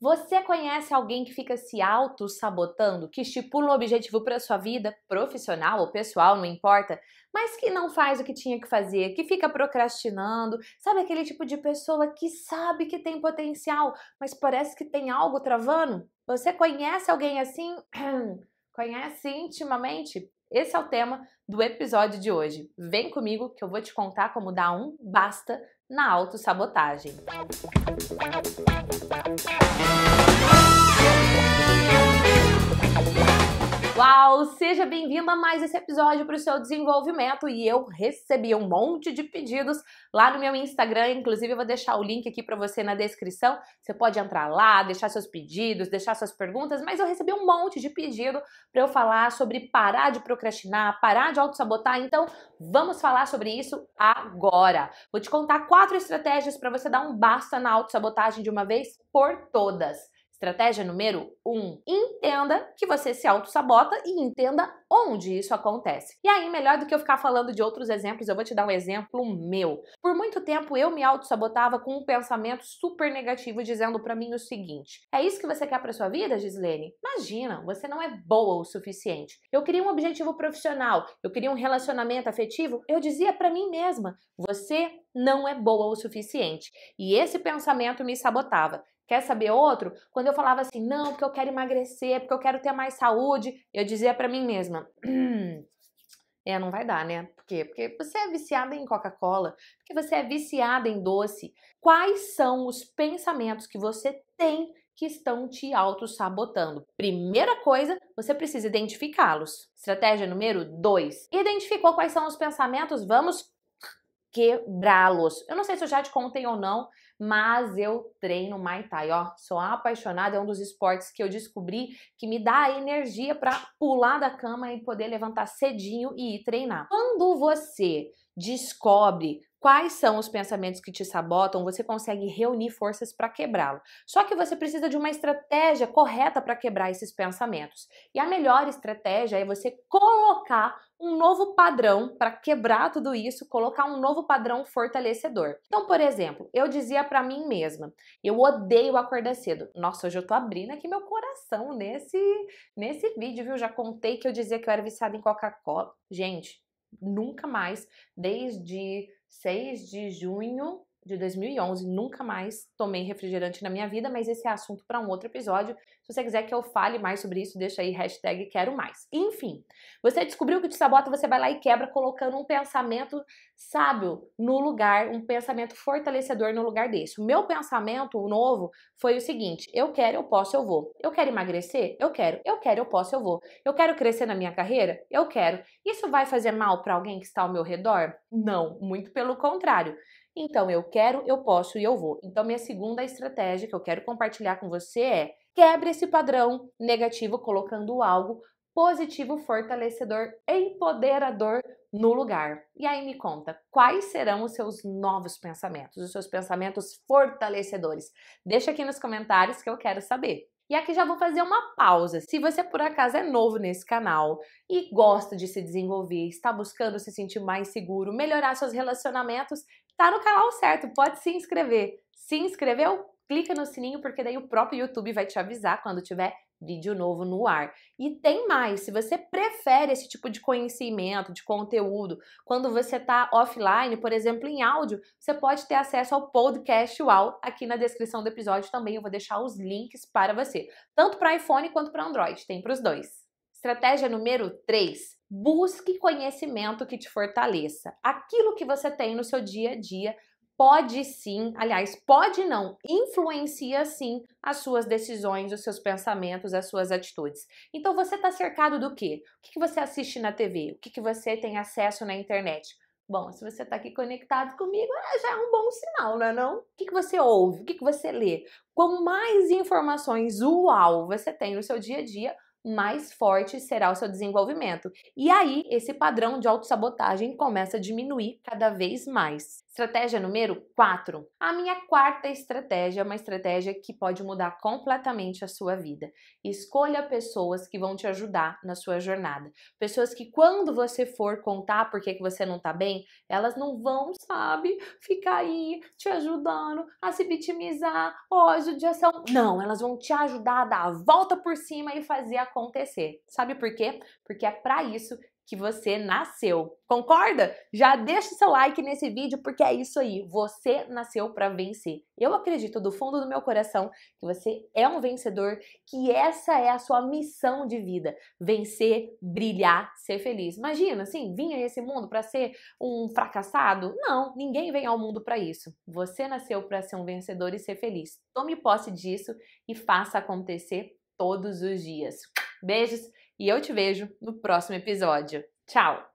Você conhece alguém que fica se auto-sabotando, que estipula um objetivo para sua vida, profissional ou pessoal, não importa, mas que não faz o que tinha que fazer, que fica procrastinando? Sabe aquele tipo de pessoa que sabe que tem potencial, mas parece que tem algo travando? Você conhece alguém assim? conhece intimamente? Esse é o tema do episódio de hoje. Vem comigo que eu vou te contar como dar um basta na autossabotagem seja bem-vindo a mais esse episódio para o seu desenvolvimento. E eu recebi um monte de pedidos lá no meu Instagram, inclusive eu vou deixar o link aqui para você na descrição. Você pode entrar lá, deixar seus pedidos, deixar suas perguntas, mas eu recebi um monte de pedido para eu falar sobre parar de procrastinar, parar de autossabotar. Então, vamos falar sobre isso agora. Vou te contar quatro estratégias para você dar um basta na autossabotagem de uma vez por todas. Estratégia número 1: um, entenda que você se auto-sabota e entenda onde isso acontece. E aí, melhor do que eu ficar falando de outros exemplos, eu vou te dar um exemplo meu. Por muito tempo eu me auto-sabotava com um pensamento super negativo dizendo para mim o seguinte: é isso que você quer para sua vida, Gislene? Imagina, você não é boa o suficiente. Eu queria um objetivo profissional, eu queria um relacionamento afetivo, eu dizia para mim mesma: você não é boa o suficiente. E esse pensamento me sabotava. Quer saber outro? Quando eu falava assim, não, porque eu quero emagrecer, porque eu quero ter mais saúde, eu dizia para mim mesma, hum, é, não vai dar, né? Por quê? Porque você é viciada em Coca-Cola, porque você é viciada em doce. Quais são os pensamentos que você tem que estão te auto-sabotando. Primeira coisa, você precisa identificá-los. Estratégia número dois. Identificou quais são os pensamentos, vamos quebrá-los. Eu não sei se eu já te contei ou não, mas eu treino Muay Thai, ó. Sou apaixonada, é um dos esportes que eu descobri que me dá a energia para pular da cama e poder levantar cedinho e ir treinar. Quando você descobre quais são os pensamentos que te sabotam, você consegue reunir forças para quebrá-lo. Só que você precisa de uma estratégia correta para quebrar esses pensamentos. E a melhor estratégia é você colocar um novo padrão para quebrar tudo isso, colocar um novo padrão fortalecedor. Então, por exemplo, eu dizia para mim mesma. Eu odeio acordar cedo. Nossa, hoje eu tô abrindo aqui meu coração nesse nesse vídeo, viu? Já contei que eu dizia que eu era viciada em Coca-Cola. Gente, nunca mais desde 6 de junho de 2011. Nunca mais tomei refrigerante na minha vida, mas esse é assunto para um outro episódio. Se você quiser que eu fale mais sobre isso, deixa aí hashtag quero mais. Enfim, você descobriu que te sabota, você vai lá e quebra colocando um pensamento sábio no lugar, um pensamento fortalecedor no lugar desse. O meu pensamento novo foi o seguinte: eu quero, eu posso, eu vou. Eu quero emagrecer? Eu quero. Eu quero, eu posso, eu vou. Eu quero crescer na minha carreira? Eu quero. Isso vai fazer mal para alguém que está ao meu redor? Não, muito pelo contrário. Então, eu quero, eu posso e eu vou. Então, minha segunda estratégia que eu quero compartilhar com você é quebre esse padrão negativo colocando algo positivo, fortalecedor, empoderador no lugar. E aí me conta, quais serão os seus novos pensamentos, os seus pensamentos fortalecedores? Deixa aqui nos comentários que eu quero saber. E aqui já vou fazer uma pausa. Se você por acaso é novo nesse canal e gosta de se desenvolver, está buscando se sentir mais seguro, melhorar seus relacionamentos, tá no canal certo, pode se inscrever. Se inscreveu, clica no sininho, porque daí o próprio YouTube vai te avisar quando tiver vídeo novo no ar. E tem mais, se você prefere esse tipo de conhecimento, de conteúdo, quando você está offline, por exemplo, em áudio, você pode ter acesso ao podcast UAU aqui na descrição do episódio também. Eu vou deixar os links para você, tanto para iPhone quanto para Android, tem para os dois. Estratégia número 3 Busque conhecimento que te fortaleça. Aquilo que você tem no seu dia a dia pode sim, aliás, pode não, influencia sim as suas decisões, os seus pensamentos, as suas atitudes. Então você está cercado do quê? O que, você assiste na TV? O que, você tem acesso na internet? Bom, se você está aqui conectado comigo, é, já é um bom sinal, não é não? O que, você ouve? O que, você lê? Quanto mais informações uau você tem no seu dia a dia, mais forte será o seu desenvolvimento. E aí, esse padrão de autossabotagem começa a diminuir cada vez mais. Estratégia número 4. A minha quarta estratégia é uma estratégia que pode mudar completamente a sua vida. Escolha pessoas que vão te ajudar na sua jornada. Pessoas que quando você for contar por que, que você não está bem, elas não vão, sabe, ficar aí te ajudando a se vitimizar, ó, oh, judiação. Não, elas vão te ajudar a dar a volta por cima e fazer a acontecer. Sabe por quê? Porque é para isso que você nasceu. Concorda? Já deixa seu like nesse vídeo porque é isso aí. Você nasceu para vencer. Eu acredito do fundo do meu coração que você é um vencedor, que essa é a sua missão de vida: vencer, brilhar, ser feliz. Imagina, assim, vinha esse mundo para ser um fracassado? Não, ninguém vem ao mundo para isso. Você nasceu para ser um vencedor e ser feliz. Tome posse disso e faça acontecer todos os dias. Beijos e eu te vejo no próximo episódio. Tchau!